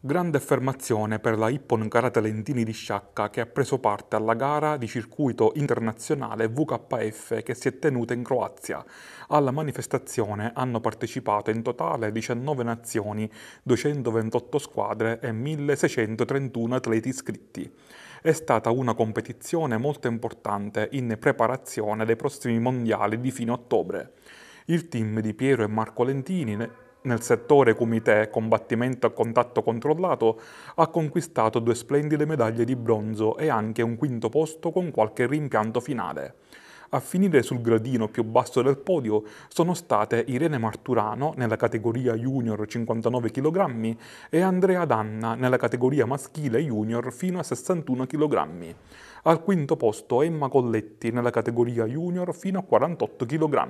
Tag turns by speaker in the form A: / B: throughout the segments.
A: Grande affermazione per la Ippon Karate Lentini di Sciacca che ha preso parte alla gara di circuito internazionale VKF che si è tenuta in Croazia. Alla manifestazione hanno partecipato in totale 19 nazioni, 228 squadre e 1631 atleti iscritti. È stata una competizione molto importante in preparazione dei prossimi mondiali di fine ottobre. Il team di Piero e Marco Lentini nel settore Kumite combattimento a contatto controllato, ha conquistato due splendide medaglie di bronzo e anche un quinto posto con qualche rimpianto finale. A finire sul gradino più basso del podio sono state Irene Marturano nella categoria junior 59 kg e Andrea Danna nella categoria maschile junior fino a 61 kg. Al quinto posto Emma Colletti nella categoria junior fino a 48 kg.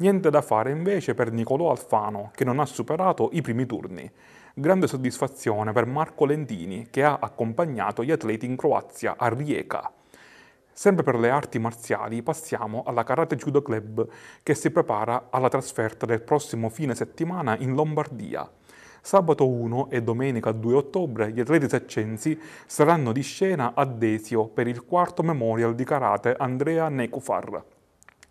A: Niente da fare invece per Nicolò Alfano, che non ha superato i primi turni. Grande soddisfazione per Marco Lentini, che ha accompagnato gli atleti in Croazia a Rijeka. Sempre per le arti marziali passiamo alla Karate Judo Club, che si prepara alla trasferta del prossimo fine settimana in Lombardia. Sabato 1 e domenica 2 ottobre gli atleti saccensi saranno di scena a Desio per il quarto Memorial di Karate Andrea Necufar.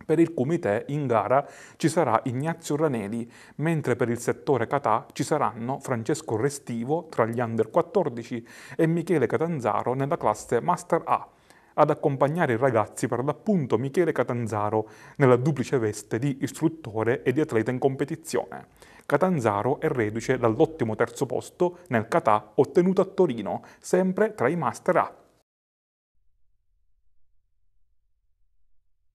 A: Per il Comité in gara ci sarà Ignazio Raneli, mentre per il settore Catà ci saranno Francesco Restivo tra gli under 14 e Michele Catanzaro nella classe Master A. Ad accompagnare i ragazzi per l'appunto Michele Catanzaro nella duplice veste di istruttore e di atleta in competizione. Catanzaro è reduce dall'ottimo terzo posto nel Catà ottenuto a Torino, sempre tra i Master A.